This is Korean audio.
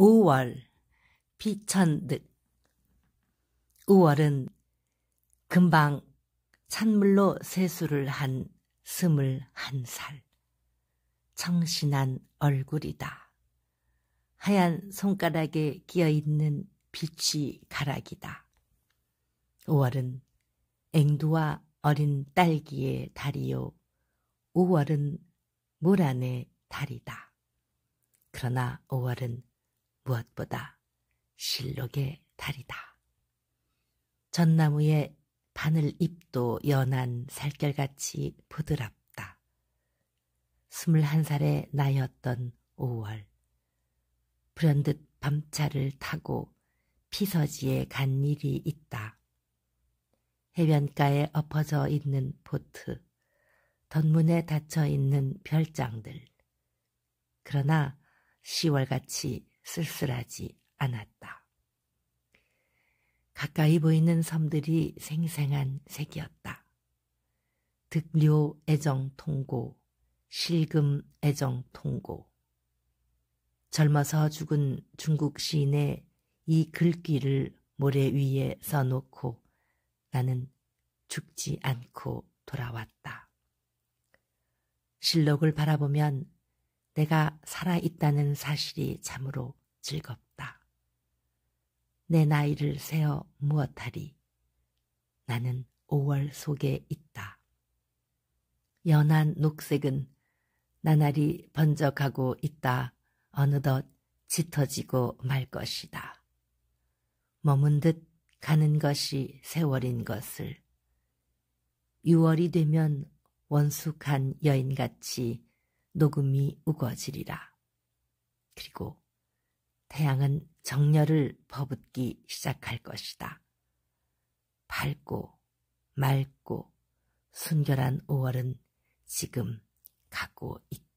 5월 비천득 5월은 금방 찬물로 세수를 한 스물 한살 청신한 얼굴이다. 하얀 손가락에 끼어있는 빛이 가락이다. 5월은 앵두와 어린 딸기의 달이요. 5월은 물 안의 달이다. 그러나 5월은 무엇보다 실록의 달이다. 전나무의 바늘 잎도 연한 살결같이 부드럽다. 스물한 살의 나였던 5월. 불현듯 밤차를 타고 피서지에 간 일이 있다. 해변가에 엎어져 있는 보트, 덧문에 닫혀 있는 별장들. 그러나 10월같이 쓸쓸하지 않았다. 가까이 보이는 섬들이 생생한 색이었다. 득료 애정 통고, 실금 애정 통고. 젊어서 죽은 중국 시인의 이 글귀를 모래 위에 써놓고 나는 죽지 않고 돌아왔다. 실록을 바라보면 내가 살아있다는 사실이 참으로 즐겁다. 내 나이를 세어 무엇하리. 나는 5월 속에 있다. 연한 녹색은 나날이 번져가고 있다. 어느덧 짙어지고 말 것이다. 머문 듯 가는 것이 세월인 것을. 6월이 되면 원숙한 여인같이 녹음이 우거지리라. 그리고 태양은 정열을 퍼붓기 시작할 것이다. 밝고 맑고 순결한 5월은 지금 가고 있다.